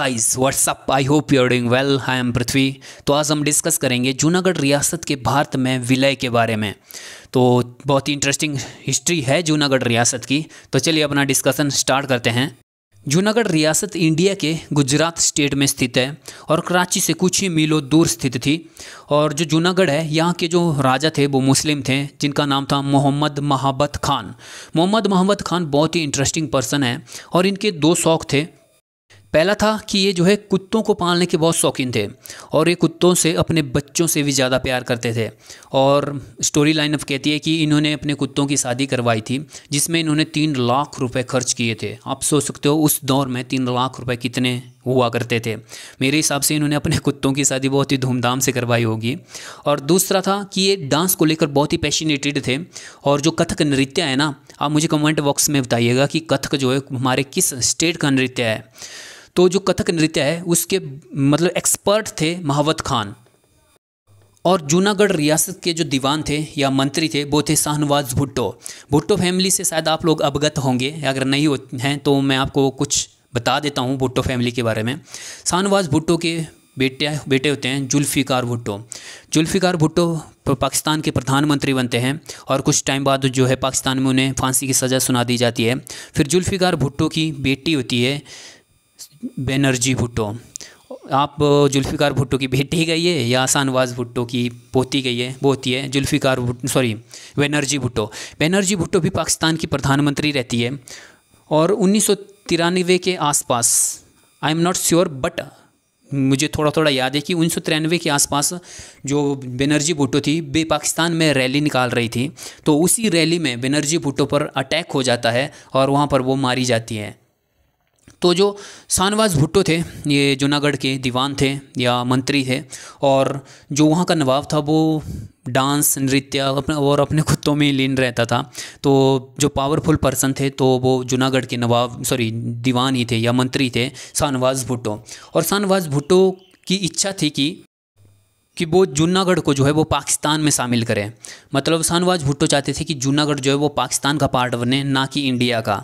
eyes what's up I hope you are doing well I am Prithvi तो आज हम discuss करेंगे जूनागढ़ रियासत के भारत में विलय के बारे में तो बहुत ही इंटरेस्टिंग हिस्ट्री है जूनागढ़ रियासत की तो चलिए अपना डिस्कशन स्टार्ट करते हैं जूनागढ़ रियासत इंडिया के गुजरात स्टेट में स्थित है और कराची से कुछ ही मीलों दूर स्थित थी और जो जूनागढ़ है यहाँ के जो राजा थे वो मुस्लिम थे जिनका नाम था मोहम्मद महाबत खान मोहम्मद महाबत खान बहुत ही इंटरेस्टिंग पर्सन है और इनके दो शौक थे पहला था कि ये जो है कुत्तों को पालने के बहुत शौकीन थे और ये कुत्तों से अपने बच्चों से भी ज़्यादा प्यार करते थे और स्टोरी लाइन कहती है कि इन्होंने अपने कुत्तों की शादी करवाई थी जिसमें इन्होंने तीन लाख रुपए खर्च किए थे आप सोच सकते हो उस दौर में तीन लाख रुपए कितने हुआ करते थे मेरे हिसाब से इन्होंने अपने कुत्तों की शादी बहुत ही धूमधाम से करवाई होगी और दूसरा था कि ये डांस को लेकर बहुत ही पैशनेटेड थे और जो कथक नृत्य है ना आप मुझे कमेंट बॉक्स में बताइएगा कि कथक जो है हमारे किस स्टेट का नृत्य है तो जो कथक नृत्य है उसके मतलब एक्सपर्ट थे महावत खान और जूनागढ़ रियासत के जो दीवान थे या मंत्री थे वो थे शाहनवाज भुट्टो भुट्टो फैमिली से शायद आप लोग अवगत होंगे अगर नहीं हैं तो मैं आपको कुछ बता देता हूँ भुट्टो फैमिली के बारे में शाहनवाज भुट्टो के बेटे बेटे होते हैं जुल्फ़िकार भुट्टो जुल्फ़िकार भुट्टो पाकिस्तान के प्रधानमंत्री बनते हैं और कुछ टाइम बाद जो है पाकिस्तान में उन्हें फांसी की सज़ा सुना दी जाती है फिर जुल्फ़िकार भुट्टो की बेटी होती है बेनर्जी भुट्टो आप जुल्फ़िकार भुट्टो की बेटी गई है या शाहनवाज भुट्टो की पोती गई है पोती है जुल्फ़िकार सॉरी बेनर्जी भुट्टो बेनर्जी भुट्टो भी पाकिस्तान की प्रधानमंत्री रहती है और उन्नीस के आसपास I am not sure but मुझे थोड़ा थोड़ा याद है कि उन्नीस के आसपास जो बेनर्जी भुट्टो थी वे पाकिस्तान में रैली निकाल रही थी तो उसी रैली में बेनर्जी भुट्टो पर अटैक हो जाता है और वहाँ पर वो मारी जाती है तो जो शाहनवाज भुट्टो थे ये जूनागढ़ के दीवान थे या मंत्री थे और जो वहाँ का नवाब था वो डांस नृत्य अपने और अपने कुत्तों में लीन रहता था तो जो पावरफुल पर्सन थे तो वो जूनागढ़ के नवाब सॉरी दीवान ही थे या मंत्री थे शाहनवाज भुट्टो और शाहनवाज भुट्टो की इच्छा थी कि कि वो जूनागढ़ को जो है वो पाकिस्तान में शामिल करें मतलब शाहनवाज भुट्टो चाहते थे कि जूनागढ़ जो है वो पाकिस्तान का पार्ट बने ना कि इंडिया का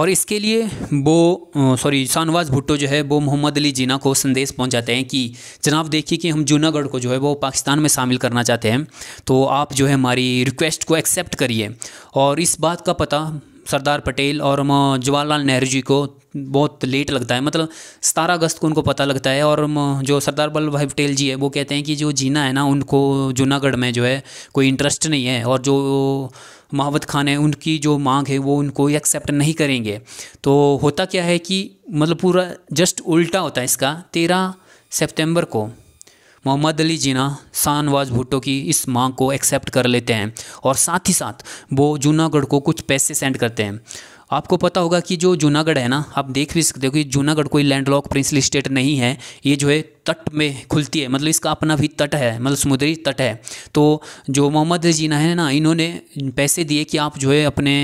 और इसके लिए वो सॉरी शाहनवाज भुट्टो जो है वो मोहम्मद अली जीना को संदेश पहुंचाते हैं कि जनाब देखिए कि हम जूनागढ़ को जो है वो पाकिस्तान में शामिल करना चाहते हैं तो आप जो है हमारी रिक्वेस्ट को एक्सेप्ट करिए और इस बात का पता सरदार पटेल और जवाहरलाल नेहरू जी को बहुत लेट लगता है मतलब सतारह अगस्त को उनको पता लगता है और जो सरदार वल्लभ भाई पटेल जी है वो कहते हैं कि जो जीना है ना उनको जूनागढ़ में जो है कोई इंटरेस्ट नहीं है और जो महावत खान है उनकी जो मांग है वो उनको एक्सेप्ट नहीं करेंगे तो होता क्या है कि मतलब पूरा जस्ट उल्टा होता है इसका तेरह सेप्टेम्बर को मोहम्मद अली जीना शाहनवाज भुट्टो की इस मांग को एक्सेप्ट कर लेते हैं और साथ ही साथ वो जूनागढ़ को कुछ पैसे सेंड करते हैं आपको पता होगा कि जो जूनागढ़ है ना आप देख भी सकते हो कि जूनागढ़ कोई लैंडलॉक प्रिंसली स्टेट नहीं है ये जो है तट में खुलती है मतलब इसका अपना भी तट है मतलब समुद्री तट है तो जो मोहम्मद जीना है ना इन्होंने पैसे दिए कि आप जो है अपने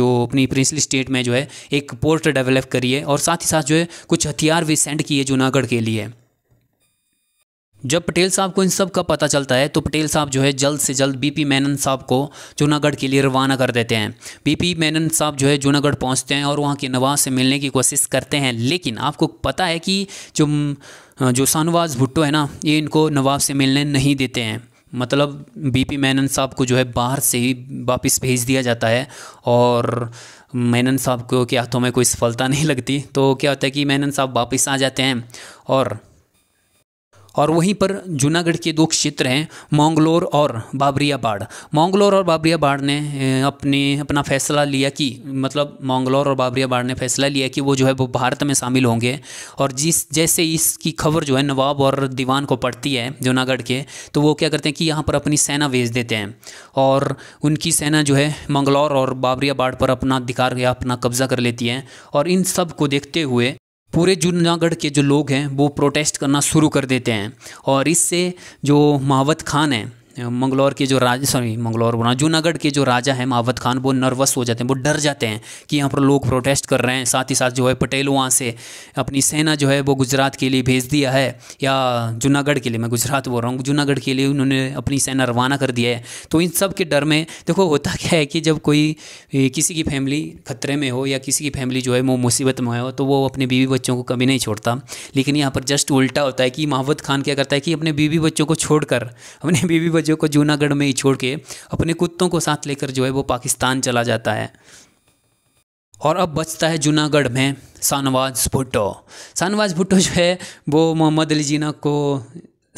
जो अपनी प्रिंसली स्टेट में जो है एक पोर्ट डेवलप करिए और साथ ही साथ जो है कुछ हथियार भी सेंड किए जूनागढ़ के लिए जब पटेल साहब को इन सब का पता चलता है तो पटेल साहब जो है जल्द से जल्द बीपी मैनन साहब को जूनागढ़ के लिए रवाना कर देते हैं बीपी मैनन साहब जो है जूनागढ़ पहुंचते हैं और वहाँ के नवाज से मिलने की कोशिश करते हैं लेकिन आपको पता है कि जो जो शाहनवाज भुट्टो है ना ये इनको नवाब से मिलने नहीं देते हैं मतलब बीपी मैनन साहब को जो है बाहर से ही वापस भेज दिया जाता है और मैनन साहब को के हाथों में कोई सफलता नहीं लगती तो क्या होता है कि मैनन साहब वापस आ जाते हैं और और वहीं पर जूनागढ़ के दो क्षेत्र हैं मोंगलोर और बाबरिया बाढ़ मोंगलोर और बाबरिया ने अपने अपना फैसला लिया कि मतलब मोंगलोर और बाबरिया ने फैसला लिया कि वो जो है वो भारत में शामिल होंगे और जिस जैसे इसकी खबर जो है नवाब और दीवान को पड़ती है जूनागढ़ के तो वो क्या करते हैं कि यहाँ पर अपनी सेना भेज देते हैं और उनकी सेना जो है मंगलौर और बाबरिया पर अपना अधिकार या अपना कब्ज़ा कर लेती है और इन सब को देखते हुए पूरे जूनागढ़ के जो लोग हैं वो प्रोटेस्ट करना शुरू कर देते हैं और इससे जो महावत खान हैं मंगलौर के जो राजा सॉरी मंगलौर बोला जूनागढ़ के जो राजा हैं मावत खान वो नर्वस हो जाते हैं वो डर जाते हैं कि यहाँ पर लोग प्रोटेस्ट कर रहे हैं साथ ही साथ जो है पटेल वहाँ से अपनी सेना जो है वो गुजरात के लिए भेज दिया है या जूनागढ़ के लिए मैं गुजरात बोल रहा हूँ जूनागढ़ के लिए उन्होंने अपनी सेना रवाना कर दिया है तो इन सब के डर में देखो होता क्या है कि जब कोई किसी की फैमिली खतरे में हो या किसी की फैमिली जो है वो मुसीबत में हो तो वो अपने बीवी बच्चों को कभी नहीं छोड़ता लेकिन यहाँ पर जस्ट उल्टा होता है कि महावत खान क्या करता है कि अपने बीवी बच्चों को छोड़कर अपने बीवी जो को जूनागढ़ में ही छोड़ के अपने कुत्तों को साथ लेकर जो है वो पाकिस्तान चला जाता है और अब बचता है जूनागढ़ में शानवाज भुट्टो शानवाज भुट्टो जो है वो मोहम्मद अली जीना को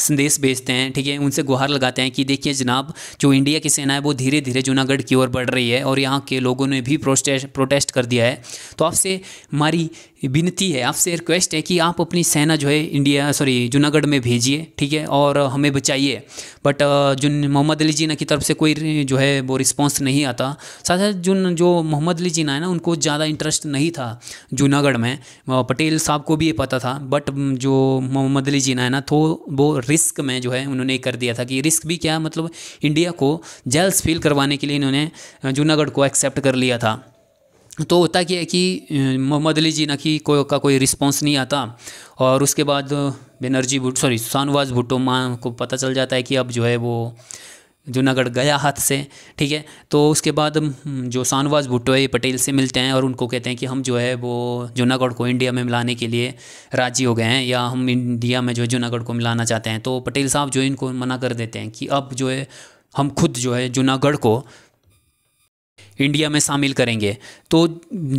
संदेश भेजते हैं ठीक है उनसे गुहार लगाते हैं कि देखिए जनाब जो इंडिया की सेना है वो धीरे धीरे जूनागढ़ की ओर बढ़ रही है और यहाँ के लोगों ने भी प्रोटेस्ट प्रोटेस्ट कर दिया है तो आपसे हमारी विनती है आपसे रिक्वेस्ट है कि आप अपनी सेना जो है इंडिया सॉरी जूनागढ़ में भेजिए ठीक है और हमें बचाइए बट जिन मोहम्मद अली जीना की तरफ से कोई जो है वो रिस्पॉन्स नहीं आता साथ साथ जिन जो मोहम्मद अली जीना है ना उनको ज़्यादा इंटरेस्ट नहीं था जूनागढ़ में पटेल साहब को भी ये पता था बट जो मोहम्मद अली जीना है ना तो वो रिस्क में जो है उन्होंने कर दिया था कि रिस्क भी क्या मतलब इंडिया को जेल्स फील करवाने के लिए इन्होंने जूनागढ़ को एक्सेप्ट कर लिया था तो होता क्या है कि मोहम्मद अली जी नकी को का कोई रिस्पॉन्स नहीं आता और उसके बाद बेनर्जी भुट सॉरी शाहनवाज भुट्टो माँ को पता चल जाता है कि अब जो है वो जूनागढ़ गया हाथ से ठीक है तो उसके बाद जो शाहनवाज भुट्टो है पटेल से मिलते हैं और उनको कहते हैं कि हम जो है वो जूनागढ़ को इंडिया में मिलाने के लिए राजी हो गए हैं या हम इंडिया में जो है जूनागढ़ को मिलाना चाहते हैं तो पटेल साहब जो इनको मना कर देते हैं कि अब जो है हम खुद जो है जूनागढ़ को इंडिया में शामिल करेंगे तो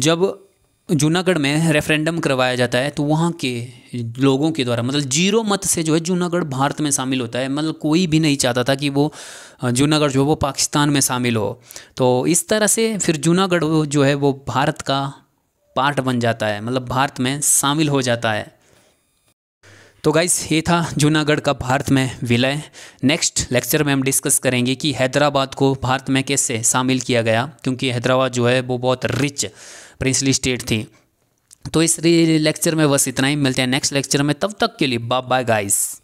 जब जूनागढ़ में रेफरेंडम करवाया जाता है तो वहाँ के लोगों के द्वारा मतलब जीरो मत से जो है जूनागढ़ भारत में शामिल होता है मतलब कोई भी नहीं चाहता था कि वो जूनागढ़ जो वो पाकिस्तान में शामिल हो तो इस तरह से फिर जूनागढ़ जो है वो भारत का पार्ट बन जाता है मतलब भारत में शामिल हो जाता है तो गाइस ये था जूनागढ़ का भारत में विलय नेक्स्ट लेक्चर में हम डिस्कस करेंगे कि हैदराबाद को भारत में कैसे शामिल किया गया क्योंकि हैदराबाद जो है वो बहुत रिच प्रिंसली स्टेट थी तो इस लेक्चर में बस इतना ही मिलते हैं नेक्स्ट लेक्चर में तब तक के लिए बाय बाय गाइस